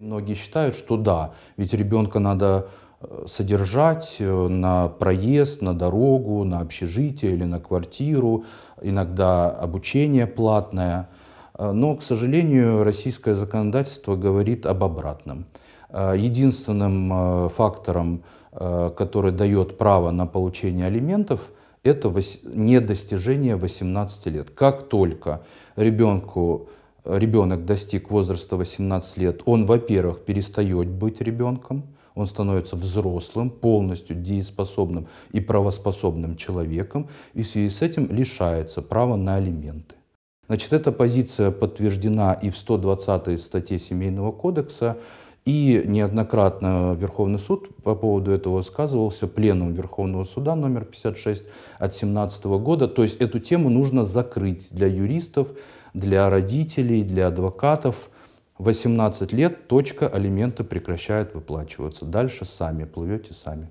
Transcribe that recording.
Многие считают, что да, ведь ребенка надо э, содержать э, на проезд, на дорогу, на общежитие или на квартиру, иногда обучение платное. Э, но, к сожалению, российское законодательство говорит об обратном. Единственным фактором, который дает право на получение алиментов, это недостижение 18 лет. Как только ребенку ребенок достиг возраста 18 лет, он, во-первых, перестает быть ребенком, он становится взрослым, полностью дееспособным и правоспособным человеком, и в связи с этим лишается права на алименты. Значит, эта позиция подтверждена и в 120 статье Семейного кодекса, и неоднократно Верховный суд по поводу этого сказывался пленум Верховного суда номер 56 от 17 года. То есть эту тему нужно закрыть для юристов, для родителей, для адвокатов. 18 лет, точка, алименты прекращают выплачиваться. Дальше сами, плывете сами.